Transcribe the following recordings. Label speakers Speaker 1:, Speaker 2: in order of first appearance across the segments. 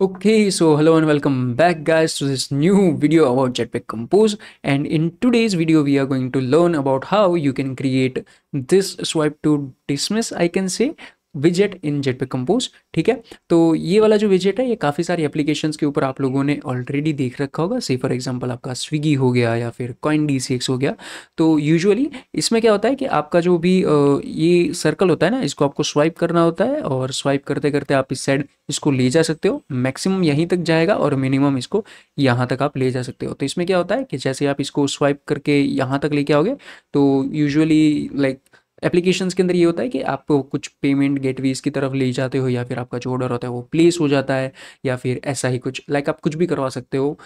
Speaker 1: Okay, so hello and welcome back guys to this new video about Jetpack Compose and in today's video we are going to learn about how you can create this swipe to dismiss I can say विजेट in jetpack compose ठीक है तो ये वाला जो विजेट है ये काफ़ी सारी एप्लीकेशंस के ऊपर आप लोगों ने ऑलरेडी देख रखा होगा से फॉर एग्जांपल आपका स्विगी हो गया या फिर कॉइन डी हो गया तो यूजुअली इसमें क्या होता है कि आपका जो भी ये सर्कल होता है ना इसको आपको स्वाइप करना होता है और स्वाइप करते करते आप इस साइड इसको ले जा सकते हो मैक्सिमम यहीं तक जाएगा और मिनिमम इसको यहाँ तक आप ले जा सकते हो तो इसमें क्या होता है कि जैसे आप इसको स्वाइप करके यहाँ तक लेके आओगे तो यूजअली लाइक like, एप्लीकेशंस के अंदर ये होता है कि आप कुछ पेमेंट गेटवेज की तरफ ले जाते हो या फिर आपका जो ऑर्डर होता है वो प्लेस हो जाता है या फिर ऐसा ही कुछ लाइक like आप कुछ भी करवा सकते हो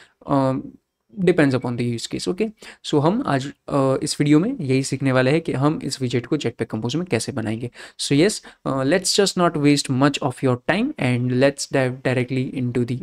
Speaker 1: depends upon the use case okay so हम आज uh, इस वीडियो में यही सीखने वाले हैं कि हम इस विजेट को जेटपैक कंपोज में कैसे बनाएंगे so yes let's just not waste much of your time and let's dive directly in to the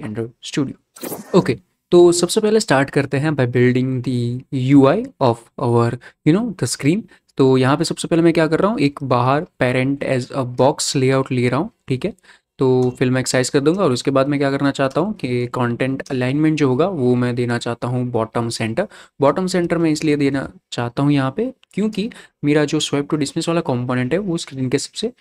Speaker 1: studio okay तो सबसे पहले स्टार्ट करते हैं by building the UI of our you know the screen तो यहाँ पे सबसे पहले मैं क्या कर रहा हूँ एक बाहर parent as a box layout ले रहा हूँ ठीक है तो फिर मैं एक्साइज कर दूंगा और उसके बाद मैं क्या करना चाहता हूँ कि कंटेंट अलाइनमेंट जो होगा वो मैं देना चाहता हूँ बॉटम सेंटर बॉटम सेंटर मैं इसलिए देना चाहता हूँ यहाँ पे क्योंकि मेरा जो स्वेप टू डिसमिस वाला कंपोनेंट है वो स्क्रीन के सबसे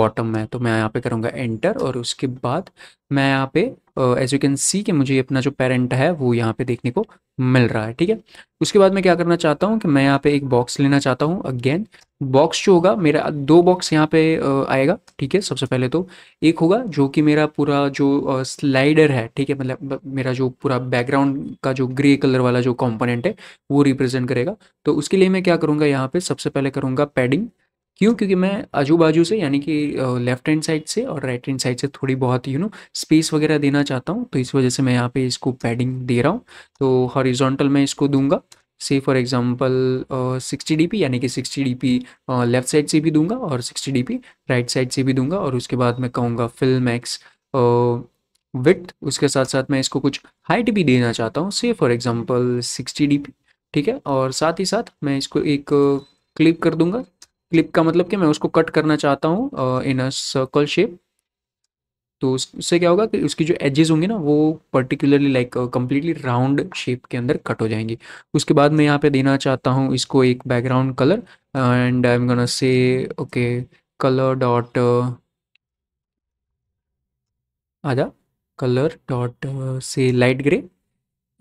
Speaker 1: बॉटम में है तो मैं यहाँ पे करूँगा एंटर और उसके बाद मैं यहाँ पे एज यू कैन सी कि मुझे अपना जो पेरेंट है वो यहाँ पे देखने को मिल रहा है ठीक है उसके बाद मैं क्या करना चाहता हूँ कि मैं यहाँ पे एक बॉक्स लेना चाहता हूँ अगेन बॉक्स जो होगा मेरा दो बॉक्स यहाँ पे आएगा ठीक है सबसे पहले तो एक होगा जो कि मेरा पूरा जो स्लाइडर है ठीक है मतलब मेरा जो पूरा बैकग्राउंड का जो ग्रे कलर वाला जो कॉम्पोनेंट है वो रिप्रेजेंट करेगा तो उसके लिए मैं क्या करूँगा यहाँ पे सबसे पहले करूँगा पैडिंग क्यों क्योंकि मैं आजू बाजू से यानी कि लेफ्ट हैंड साइड से और राइट हैंड साइड से थोड़ी बहुत यू नो स्पेस वगैरह देना चाहता हूँ तो इस वजह से मैं यहाँ पे इसको पैडिंग दे रहा हूँ तो हॉरिजॉन्टल मैं इसको दूंगा से फॉर एग्जांपल 60 डीपी यानी कि 60 डीपी लेफ्ट साइड से भी दूंगा और 60 डीपी राइट साइड से भी दूंगा और उसके बाद मैं कहूँगा फिल मैक्स विथ उसके साथ साथ मैं इसको कुछ हाइट भी देना चाहता हूँ say for example sixty D ठीक है और साथ ही साथ मैं इसको एक क्लिप कर दूंगा क्लिप का मतलब कि मैं उसको कट करना चाहता हूँ इन अ सर्कल शेप तो उससे क्या होगा कि उसकी जो एजेस होंगी ना वो particularly like completely round shape के अंदर कट हो जाएंगी उसके बाद मैं यहाँ पे देना चाहता हूँ इसको एक background colour and I am gonna say okay colour dot आजा colour dot say light grey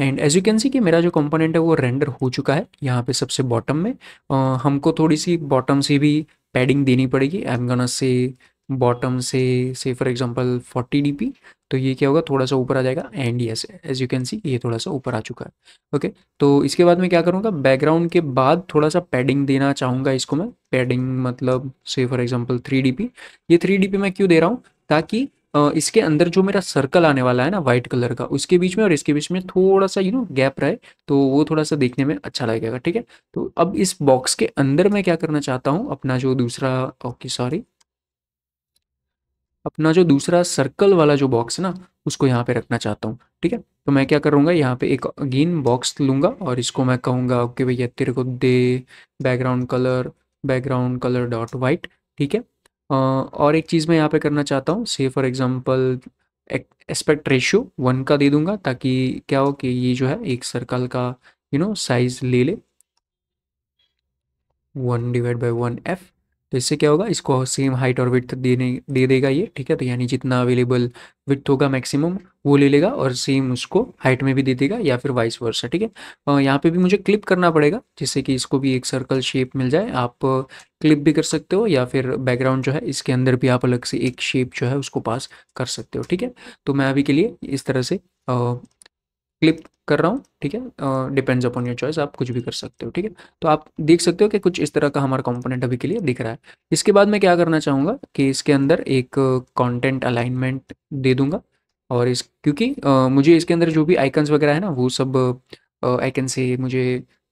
Speaker 1: and as you can see कि मेरा जो कंपोनेंट है वो रेंडर हो चुका है यहाँ पे सबसे बॉटम में आ, हमको थोड़ी सी बॉटम से भी पैडिंग देनी पड़ेगी I am gonna say bottom say say for example 40 DP तो ये क्या होगा थोड़ा सा ऊपर आ जाएगा and yes as you can see ये थोड़ा सा ऊपर आ चुका है ओके okay? तो इसके बाद मैं क्या करूँगा बैकग्राउंड के बाद थोड़ा सा पैडिंग देना चाहूँगा इसको मैं पैडिंग मतलब say for example three DP ये थ्री डीपी मैं क्यों दे रहा हूँ ताकि इसके अंदर जो मेरा सर्कल आने वाला है ना व्हाइट कलर का उसके बीच में और इसके बीच में थोड़ा सा यू नो गैप रहे तो वो थोड़ा सा देखने में अच्छा लगेगा ठीक है तो अब इस बॉक्स के अंदर मैं क्या करना चाहता हूँ अपना जो दूसरा ओके सॉरी अपना जो दूसरा सर्कल वाला जो बॉक्स है ना उसको यहाँ पे रखना चाहता हूँ ठीक है तो मैं क्या करूँगा यहाँ पे एक अगेन बॉक्स लूंगा और इसको मैं कहूँगा ओके भैया तेरे को दे background colour background colour dot white ठीक है और एक चीज़ मैं यहाँ पे करना चाहता हूँ say for example aspect ratio one का दे दूंगा ताकि क्या हो कि ये जो है एक सर्कल का यू नो साइज़ ले ले one divide by one F तो इससे क्या होगा इसको सेम हाइट और विथ देने दे देगा ये ठीक है तो यानी जितना अवेलेबल विथ होगा मैक्सिमम वो ले लेगा और सेम उसको हाइट में भी दे देगा या फिर वाइस वर्सा ठीक है यहाँ पे भी मुझे क्लिप करना पड़ेगा जिससे कि इसको भी एक सर्कल शेप मिल जाए आप क्लिप भी कर सकते हो या फिर बैकग्राउंड जो है इसके अंदर भी आप अलग से एक शेप जो है उसको पास कर सकते हो ठीक है तो मैं अभी के लिए इस तरह से क्लिप कर रहा हूँ ठीक है डिपेंड्स अपॉन योर चॉइस आप कुछ भी कर सकते हो ठीक है तो आप देख सकते हो कि कुछ इस तरह का हमारा कंपोनेंट अभी के लिए दिख रहा है इसके बाद मैं क्या करना चाहूँगा कि इसके अंदर एक कंटेंट अलाइनमेंट दे दूंगा और इस क्योंकि आ, मुझे इसके अंदर जो भी आइकन्स वगैरह है ना वो सब आई कैन से मुझे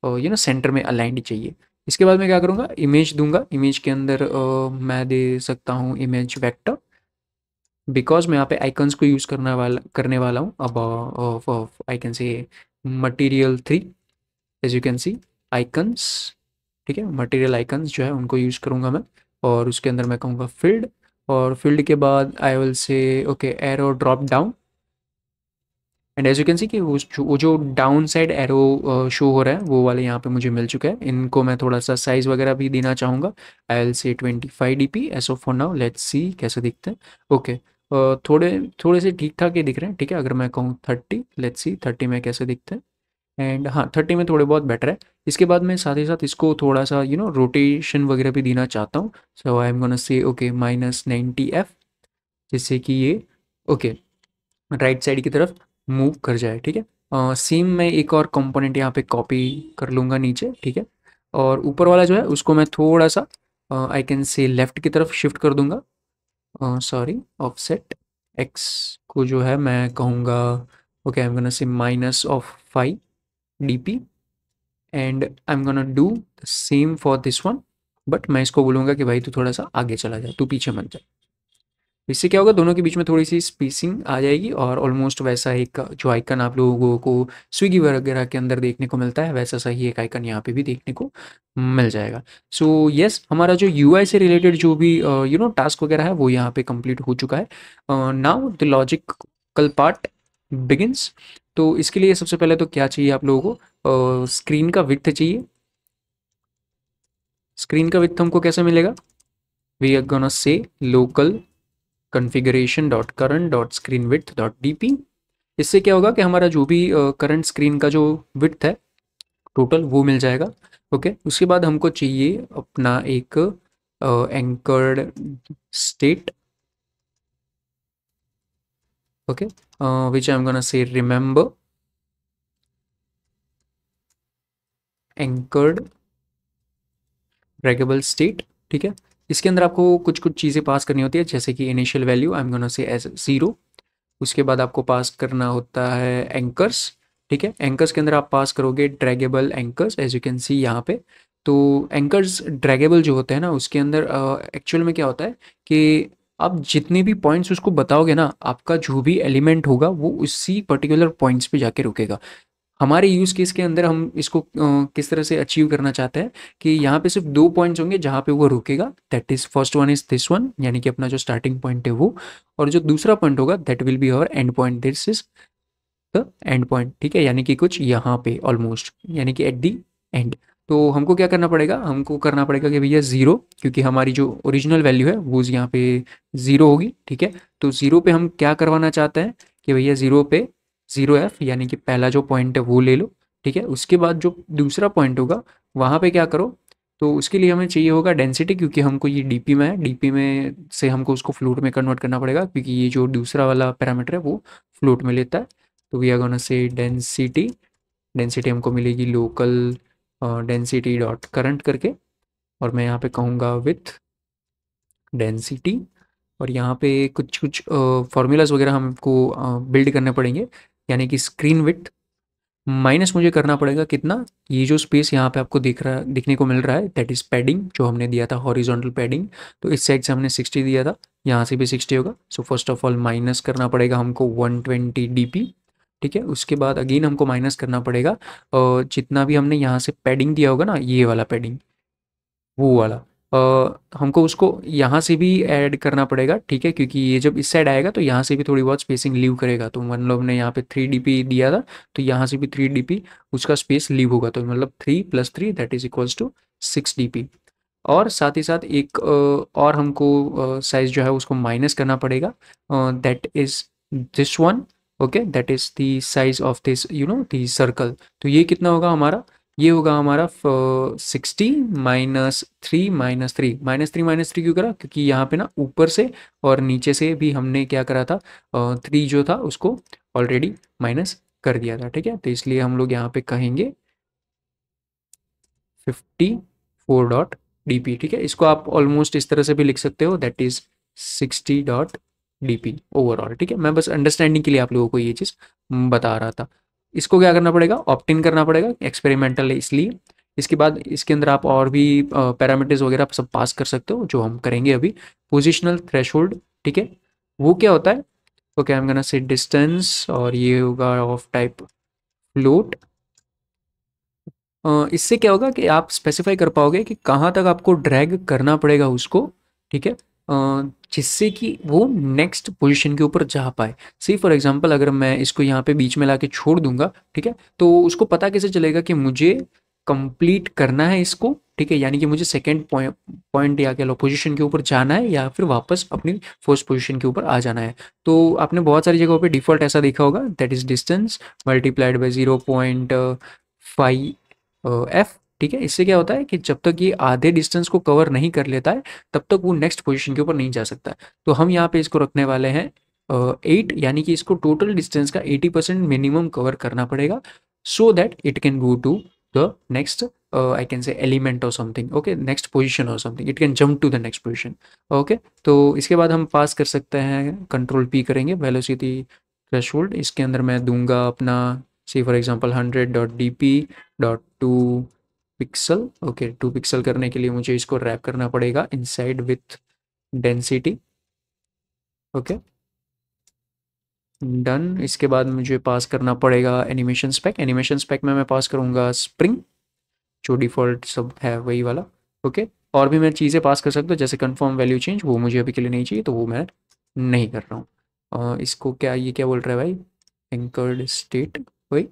Speaker 1: यू नो सेंटर में अलाइंड चाहिए इसके बाद मैं क्या करूँगा इमेज दूंगा इमेज के अंदर आ, मैं दे सकता हूँ इमेज वैक्टर बिकॉज मैं यहाँ पे आइकन्स को यूज़ करने वाला करने वाला हूँ अब I can say material three as you can see icons ठीक है मटीरियल आइकन्स जो है उनको यूज़ करूँगा मैं और उसके अंदर मैं कहूँगा फील्ड और फील्ड के बाद I will say okay arrow drop down and as you can see कि वो जो वो जो डाउन साइड एरो शो हो रहा है वो वाले यहाँ पे मुझे मिल चुका है इनको मैं थोड़ा सा साइज़ वगैरह भी देना चाहूँगा I'll say twenty five D P S O phone now let's see कैसे दिखते हैं ओके okay. थोड़े थोड़े से ठीक ठाक ही दिख रहे हैं ठीक है अगर मैं कहूँ थर्टी लेट्स सी थर्टी में कैसे दिखते हैं एंड हाँ थर्टी में थोड़े बहुत बेटर है इसके बाद मैं साथ ही साथ इसको थोड़ा सा यू नो रोटेशन वगैरह भी देना चाहता हूँ सो आई एम गोन से ओके माइनस नाइन्टी एफ जिससे कि ये ओके राइट साइड की तरफ मूव कर जाए ठीक है सेम मैं एक और कंपोनेंट यहाँ पे कॉपी कर लूँगा नीचे ठीक है और ऊपर वाला जो है उसको मैं थोड़ा सा आई कैन से लेफ्ट की तरफ शिफ्ट कर दूंगा सॉरी ऑफसेट एक्स को जो है मैं कहूँगा okay I am gonna say minus of five D P and I am gonna do same for this one but मैं इसको बोलूँगा कि भाई तू थोड़ा सा आगे चला जा तू पीछे मत जा इससे क्या होगा दोनों के बीच में थोड़ी सी स्पेसिंग आ जाएगी और ऑलमोस्ट वैसा एक जो आइकन आप लोगों को स्विगी वगैरह के अंदर देखने को मिलता है वैसा सही एक आइकन यहाँ पे भी देखने को मिल जाएगा सो so, यस yes, हमारा जो यू से रिलेटेड जो भी यू नो टास्क वगैरह है वो यहाँ पे कंप्लीट हो चुका है now the logical part begins तो इसके लिए सबसे पहले तो क्या चाहिए आप लोगों को स्क्रीन का विथ चाहिए स्क्रीन का विथ हमको कैसे मिलेगा we are gonna say local dot dot dot current screen with configuration.current.screenwidth.dp इससे क्या होगा कि हमारा जो भी करंट स्क्रीन का जो विथ है टोटल वो मिल जाएगा ओके okay? उसके बाद हमको चाहिए अपना एक anchored state okay which I am gonna say remember anchored draggable state ठीक है इसके अंदर आपको कुछ कुछ चीज़ें पास करनी होती है जैसे कि initial value I am gonna say as zero उसके बाद आपको पास करना होता है एंकर्स ठीक है एंकर्स के अंदर आप पास करोगे draggable anchors as you can see यहाँ पे तो एंकर्स ड्रैगेबल जो होते हैं ना उसके अंदर एक्चुअल uh, में क्या होता है कि आप जितने भी पॉइंट्स उसको बताओगे ना आपका जो भी एलिमेंट होगा वो उसी पर्टिकुलर पॉइंट्स पे जाके रुकेगा हमारे यूज़ केस के अंदर हम इसको किस तरह से अचीव करना चाहते हैं कि यहाँ पे सिर्फ दो पॉइंट्स होंगे जहाँ पे वो रुकेगा that is first one is this one यानी कि अपना जो स्टार्टिंग पॉइंट है वो और जो दूसरा पॉइंट होगा that will be our end point this is the end point ठीक है यानी कि कुछ यहाँ पे ऑलमोस्ट यानी कि एट दी एंड तो हमको क्या करना पड़ेगा हमको करना पड़ेगा कि भैया ज़ीरो क्योंकि हमारी जो ओरिजिनल वैल्यू है वो यहाँ पे ज़ीरो होगी ठीक है तो ज़ीरो पे हम क्या करवाना चाहते हैं कि भैया ज़ीरो पे जीरो एफ यानी कि पहला जो पॉइंट है वो ले लो ठीक है उसके बाद जो दूसरा पॉइंट होगा वहाँ पे क्या करो तो उसके लिए हमें चाहिए होगा डेंसिटी क्योंकि हमको ये डीपी में है डीपी में से हमको उसको फ्लोट में कन्वर्ट करना पड़ेगा क्योंकि ये जो दूसरा वाला पैरामीटर है वो फ्लोट में लेता है तो we are gonna say density density हमको मिलेगी लोकल डेंसिटी डॉट करंट करके और मैं यहाँ पे कहूँगा विथ डेंसिटी और यहाँ पे कुछ कुछ फॉर्मूलाज वगैरह हमको बिल्ड करने पड़ेंगे यानी कि स्क्रीन विथ माइनस मुझे करना पड़ेगा कितना ये जो स्पेस यहाँ पे आपको दिख रहा दिखने को मिल रहा है दैट इज़ पैडिंग जो हमने दिया था हॉरिजॉन्टल पैडिंग तो इस साइड से हमने 60 दिया था यहाँ से भी 60 होगा so first of all minus करना पड़ेगा हमको 120 ट्वेंटी ठीक है उसके बाद अगेन हमको माइनस करना पड़ेगा और जितना भी हमने यहाँ से पैडिंग दिया होगा ना ये वाला पैडिंग वो वाला हमको उसको यहाँ से भी ऐड करना पड़ेगा ठीक है क्योंकि ये जब इस साइड आएगा तो यहाँ से भी थोड़ी बहुत स्पेसिंग लीव करेगा तो मतलब ने यहाँ पे थ्री डी दिया था तो यहाँ से भी थ्री डी उसका स्पेस लीव होगा तो मतलब three plus three that is equals to six D और साथ ही साथ एक और हमको साइज जो है उसको माइनस करना पड़ेगा that is this one okay that is the size of this you know the circle तो ये कितना होगा हमारा ये होगा हमारा sixty minus three minus three minus three minus three क्यों करा क्योंकि यहाँ पे ना ऊपर से और नीचे से भी हमने क्या करा था थ्री जो था उसको ऑलरेडी माइनस कर दिया था ठीक है तो इसलिए हम लोग यहाँ पे कहेंगे fifty four dot D P ठीक है इसको आप ऑलमोस्ट इस तरह से भी लिख सकते हो that is sixty dot D P overall ठीक है मैं बस अंडरस्टैंडिंग के लिए आप लोगों को ये चीज़ बता रहा था इसको क्या करना पड़ेगा ऑप्टिन करना पड़ेगा एक्सपेरिमेंटल है इसलिए इसके बाद इसके अंदर आप और भी पैरामीटर्स वगैरह सब पास कर सकते हो जो हम करेंगे अभी पोजिशनल थ्रेश ठीक है वो क्या होता है ओके आई एम गना से डिस्टेंस और ये होगा ऑफ टाइप फ्लोट इससे क्या होगा कि आप स्पेसिफाई कर पाओगे कि कहाँ तक आपको ड्रैग करना पड़ेगा उसको ठीक है जिससे कि वो नेक्स्ट पोजीशन के ऊपर जा पाए सी फॉर एग्जांपल अगर मैं इसको यहाँ पे बीच में ला के छोड़ दूंगा ठीक है तो उसको पता कैसे चलेगा कि मुझे कंप्लीट करना है इसको ठीक है यानी कि मुझे सेकेंड पॉइंट या कह लो पोजिशन के ऊपर जाना है या फिर वापस अपनी फर्स्ट पोजिशन के ऊपर आ जाना है तो आपने बहुत सारी जगहों पे डिफॉल्ट ऐसा देखा होगा that is distance multiplied by zero point five F ठीक है इससे क्या होता है कि जब तक ये आधे डिस्टेंस को कवर नहीं कर लेता है तब तक वो नेक्स्ट पोजिशन के ऊपर नहीं जा सकता तो हम यहाँ पे इसको रखने वाले हैं एट यानी कि इसको टोटल डिस्टेंस का एटी परसेंट मिनिमम कवर करना पड़ेगा so that it can go to the next I can say element element something okay next position position something it can jump to the next position okay तो इसके बाद हम pass कर सकते हैं control P करेंगे वेलोसिटी थ्रेश इसके अंदर मैं दूंगा अपना say for example hundred dot D P dot to pixel okay to pixel करने के लिए मुझे इसको रैप करना पड़ेगा inside with density okay done इसके बाद मुझे पास करना पड़ेगा एनिमेशन स्पैक एनिमेशन स्पैक में मैं पास करूंगा स्प्रिंग जो डिफ़ॉल्ट सब है वही वाला ओके okay? और भी मैं चीज़ें पास कर सकता हूँ जैसे कन्फर्म वैल्यू चेंज वो मुझे अभी के लिए नहीं चाहिए तो वो मैं नहीं कर रहा हूँ इसको क्या ये क्या बोल रहा है भाई एंकर्ड स्टेट वही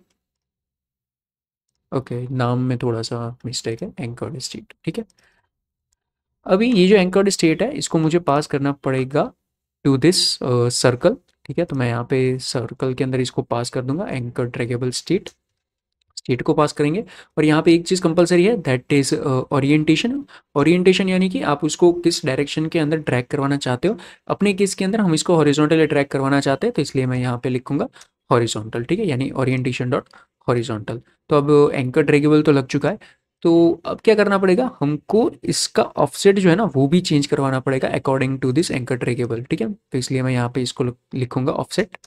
Speaker 1: ओके नाम में थोड़ा सा मिस्टेक है एंकर्ड स्टेट ठीक है अभी ये जो एंकर्ड स्टेट है इसको मुझे पास करना पड़ेगा टू दिस सर्कल ठीक है तो मैं यहाँ पे सर्कल के अंदर इसको पास कर दूंगा एंकर ट्रैकेबल स्टेट स्टेट को पास करेंगे और यहाँ पे एक चीज़ कंपलसरी है दैट इज ओरिएंटेशन ओरिएंटेशन यानी कि आप उसको किस डायरेक्शन के अंदर ड्रैग करवाना चाहते हो अपने केस के अंदर हम इसको हॉरिजॉन्टल ड्रैग करवाना चाहते हैं तो इसलिए मैं यहाँ पे लिखूंगा हॉरिजॉन्टल ठीक है यानी ओरिएंटेशन डॉट हॉरिजॉन्टल तो अब एंकर ट्रेगेबल तो लग चुका है तो अब क्या करना पड़ेगा हमको इसका ऑफसेट जो है ना वो भी चेंज करवाना पड़ेगा according to this anchor draggable ठीक है तो इसलिए मैं यहाँ पे इसको लिखूंगा ऑफसेट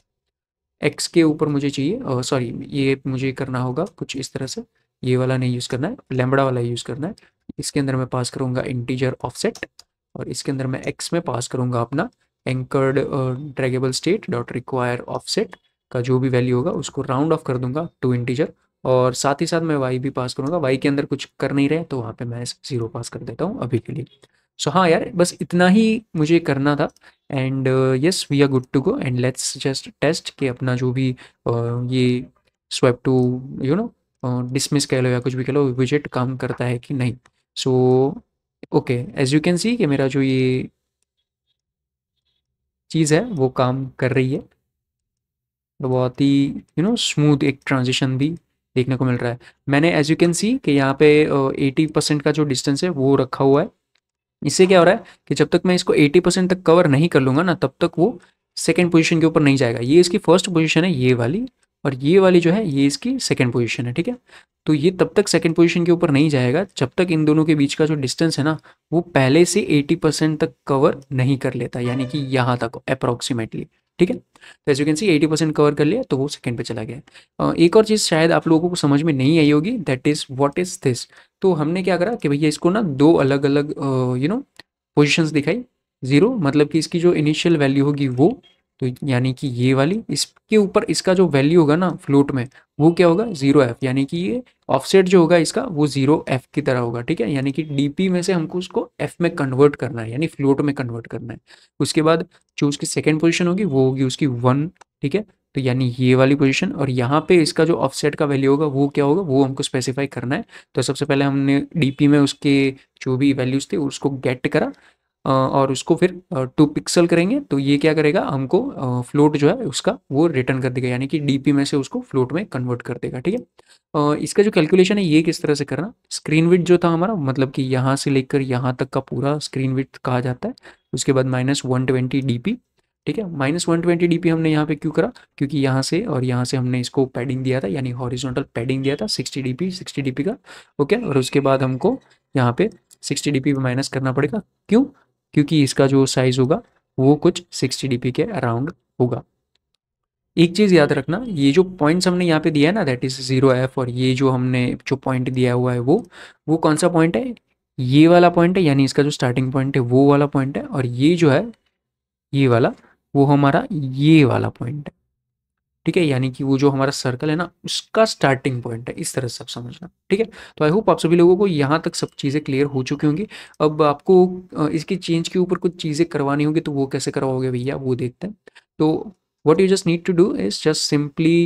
Speaker 1: एक्स के ऊपर मुझे चाहिए सॉरी ये मुझे करना होगा कुछ इस तरह से ये वाला नहीं यूज़ करना है लेमड़ा वाला यूज़ करना है इसके अंदर मैं पास करूंगा इंटीजर ऑफसेट और इसके अंदर मैं एक्स में पास करूंगा अपना anchored draggable state dot require offset का जो भी वैल्यू होगा उसको राउंड ऑफ कर दूंगा टू इंटीजर और साथ ही साथ मैं वाई भी पास करूंगा वाई के अंदर कुछ कर नहीं रहे तो वहाँ पे मैं ज़ीरो पास कर देता हूँ अभी के लिए सो so, हाँ यार बस इतना ही मुझे करना था and yes we are good to go and let's just test कि अपना जो भी uh, ये swipe to you know dismiss कह लो या कुछ भी कह लो विजिट काम करता है कि नहीं so okay as you can see कि मेरा जो ये चीज़ है वो काम कर रही है तो बहुत ही यू नो स्मूथ एक ट्रांजिशन भी देखने को मिल रहा है मैंने एज यू कैन सी कि यहाँ पे एटी परसेंट का जो डिस्टेंस है वो रखा हुआ है इससे क्या हो रहा है कि जब तक मैं इसको एटी परसेंट तक कवर नहीं कर लूँगा ना तब तक वो सेकेंड पोजिशन के ऊपर नहीं जाएगा ये इसकी फर्स्ट पोजिशन है ये वाली और ये वाली जो है ये इसकी सेकेंड पोजिशन है ठीक है तो ये तब तक सेकेंड पोजिशन के ऊपर नहीं जाएगा जब तक इन दोनों के बीच का जो डिस्टेंस है ना वो पहले से एटी परसेंट तक कवर नहीं कर लेता यानी कि यहाँ तक अप्रॉक्सीमेटली ठीक है तो as you can see eighty percent cover कर लिया तो वो सेकंड पे चला गया एक और चीज़ शायद आप लोगों को समझ में नहीं आई होगी that is what is this तो हमने क्या करा कि भैया इसको ना दो अलग अलग यू नो पोजिशन दिखाई जीरो मतलब कि इसकी जो इनिशियल वैल्यू होगी वो तो यानी कि ये वाली इसके ऊपर इसका जो वैल्यू होगा ना फ्लोट में वो क्या होगा जीरो एफ यानी कि ये ऑफसेट जो होगा इसका वो जीरो एफ की तरह होगा ठीक है यानी कि डीपी में से हमको उसको एफ में कन्वर्ट करना है यानी फ्लोट में कन्वर्ट करना है उसके बाद जो उसकी सेकेंड पोजिशन होगी वो होगी उसकी वन ठीक है तो यानी ये वाली पोजिशन और यहाँ पे इसका जो ऑफसेट का वैल्यू होगा वो क्या होगा वो हमको स्पेसिफाई करना है तो सबसे पहले हमने डीपी में उसके जो भी वैल्यूज थे उसको गेट करा और उसको फिर टू पिक्सल करेंगे तो ये क्या करेगा हमको फ्लोट जो है उसका वो रिटर्न कर देगा यानी कि डीपी में से उसको फ्लोट में कन्वर्ट कर देगा ठीक है इसका जो कैलकुलेशन है ये किस तरह से करना स्क्रीन विथ जो था हमारा मतलब कि यहाँ से लेकर यहाँ तक का पूरा स्क्रीन विथ कहा जाता है उसके बाद minus one twenty D P ठीक है minus one twenty D P हमने यहाँ पे क्यों करा क्योंकि यहाँ से और यहाँ से हमने इसको पैडिंग दिया था यानी हॉरिजॉन्टल पैडिंग दिया था sixty D P sixty D P का ओके और उसके बाद हमको यहाँ पे सिक्सटी डी पी माइनस करना पड़ेगा क्यों क्योंकि इसका जो साइज़ होगा वो कुछ सिक्सटी डी के अराउंड होगा एक चीज़ याद हम्म। रखना ये जो पॉइंट्स हमने यहाँ पे दिया है ना दैट इज़ ज़ीरो एफ और ये जो हमने जो पॉइंट दिया हुआ है वो वो कौन सा पॉइंट है ये वाला पॉइंट है यानी इसका जो स्टार्टिंग पॉइंट है वो वाला पॉइंट है और ये जो है ये वाला वो हमारा ये वाला पॉइंट है ठीक है यानी कि वो जो हमारा सर्कल है ना उसका स्टार्टिंग पॉइंट है इस तरह से आप समझना ठीक है तो आई होप आप सभी लोगों को यहाँ तक सब चीज़ें क्लियर हो चुकी होंगी अब आपको इसकी चेंज के ऊपर कुछ चीज़ें करवानी होगी तो वो कैसे करवाओगे भैया वो देखते हैं तो what you just need to do is just simply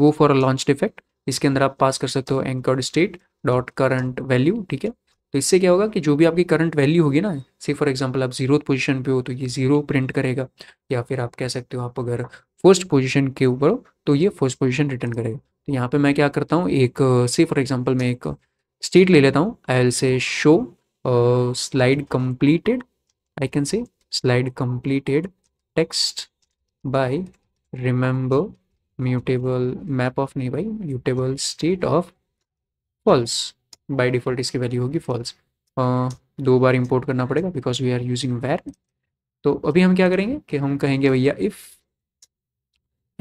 Speaker 1: go for a launched effect इसके अंदर आप पास कर सकते हो anchored state dot current value ठीक है तो इससे क्या होगा कि जो भी आपकी करंट वैल्यू होगी ना से फॉर एग्जांपल आप जीरो पोजीशन पे हो तो ये जीरो प्रिंट करेगा या फिर आप कह सकते हो आप अगर फर्स्ट पोजीशन के ऊपर हो तो ये फर्स्ट पोजीशन रिटर्न करेगा तो यहाँ पे मैं क्या करता हूँ एक से फॉर एग्जाम्पल मैं एक स्टेट ले लेता हूँ I'll say show slide completed I can say slide completed text by remember mutable map of नहीं भाई mutable state of false by default इसकी वैल्यू होगी फॉल्स दो बार इम्पोर्ट करना पड़ेगा because we are using var तो अभी हम क्या करेंगे कि हम कहेंगे भैया if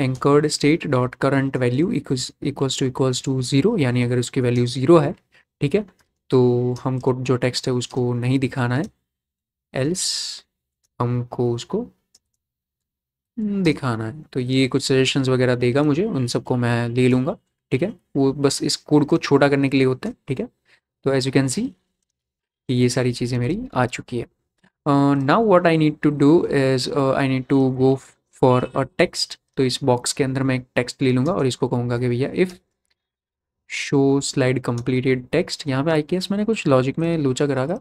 Speaker 1: anchored state dot current value equals to equals to zero यानी अगर उसकी वैल्यू ज़ीरो है ठीक है तो हमको जो टेक्स्ट है उसको नहीं दिखाना है एल्स हमको उसको दिखाना है तो ये कुछ सजेशंस वगैरह देगा मुझे उन सबको मैं ले लूँगा ठीक है वो बस इस कोड को छोटा करने के लिए होता है ठीक है तो एज यू कैन सी ये सारी चीज़ें मेरी आ चुकी है now what I need to do is I need to go for a text तो इस बॉक्स के अंदर मैं एक टेक्स्ट ले लूँगा और इसको कहूँगा कि भैया if show slide completed text यहाँ पे आई के मैंने कुछ लॉजिक में लोचा करा था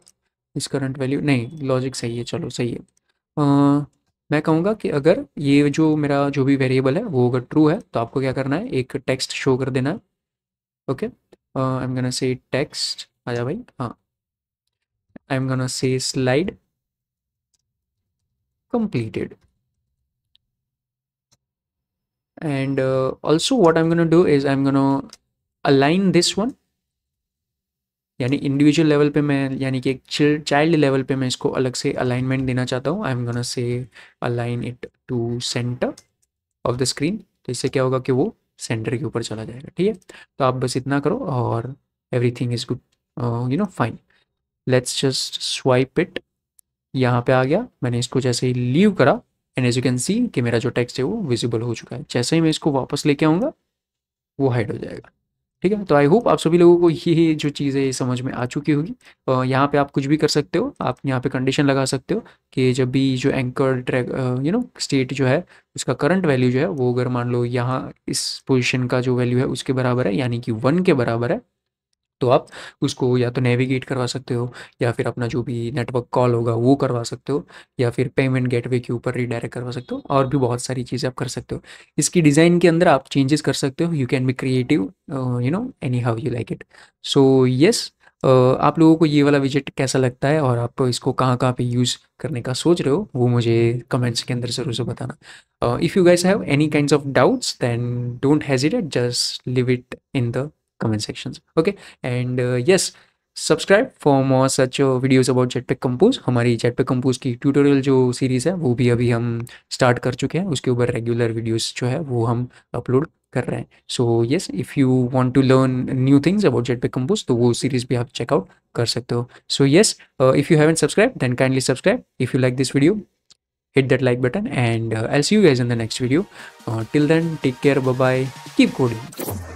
Speaker 1: इस करंट वैल्यू नहीं लॉजिक सही है चलो सही है uh, मैं कहूँगा कि अगर ये जो मेरा जो भी वेरिएबल है वो अगर ट्रू है तो आपको क्या करना है एक टेक्स्ट शो कर देना है okay I am gonna say text आजा भाई हाँ I am gonna say slide and also what I am gonna do is I am gonna align this one यानी इंडिविजुअल लेवल पे मैं यानी कि एक चाइल्ड लेवल पे मैं इसको अलग से अलाइनमेंट देना चाहता हूँ I am gonna say align it to centre of the screen तो इससे क्या होगा कि वो सेंटर के ऊपर चला जाएगा ठीक है तो आप बस इतना करो और everything is good you know fine let's just swipe it यहाँ पे आ गया मैंने इसको जैसे ही लीव करा and as you can see कि मेरा जो टेक्स्ट है वो विजिबल हो चुका है जैसे ही मैं इसको वापस लेके आऊँगा वो हाइड हो जाएगा ठीक है तो आई होप आप सभी लोगों को ये जो चीज़ है ये समझ में आ चुकी होगी यहाँ पे आप कुछ भी कर सकते हो आप यहाँ पे कंडीशन लगा सकते हो कि जब भी जो anchor track you know state जो है उसका करंट वैल्यू जो है वो अगर मान लो यहाँ इस पोजिशन का जो वैल्यू है उसके बराबर है यानी कि वन के बराबर है तो आप उसको या तो नेविगेट करवा सकते हो या फिर अपना जो भी नेटवर्क कॉल होगा वो करवा सकते हो या फिर पेमेंट गेटवे के ऊपर रिडायरेक्ट करवा सकते हो और भी बहुत सारी चीज़ें आप कर सकते हो इसकी डिज़ाइन के अंदर आप चेंजेस कर सकते हो you can be creative you know anyhow you like it so yes आप लोगों को ये वाला विजिट कैसा लगता है और आप इसको कहाँ कहाँ पे यूज़ करने का सोच रहे हो वो मुझे कमेंट्स के अंदर ज़रूर से बताना if you guys have any kind of doubts then don't hesitate just leave it in the comment sections okay and uh, yes subscribe for more such videos about Jetpack Compose हमारी Jetpack Compose की tutorial जो series है वो भी अभी हम start कर चुके हैं उसके ऊपर रेगुलर वीडियोज जो है वो हम अपलोड कर रहे हैं so yes if you want to learn new things about Jetpack Compose तो वो सीरीज़ भी आप चेकआउट कर सकते हो so yes if you haven't subscribe then kindly subscribe if you like this video hit that like button and I'll see you you in the next video till then take care bye care bye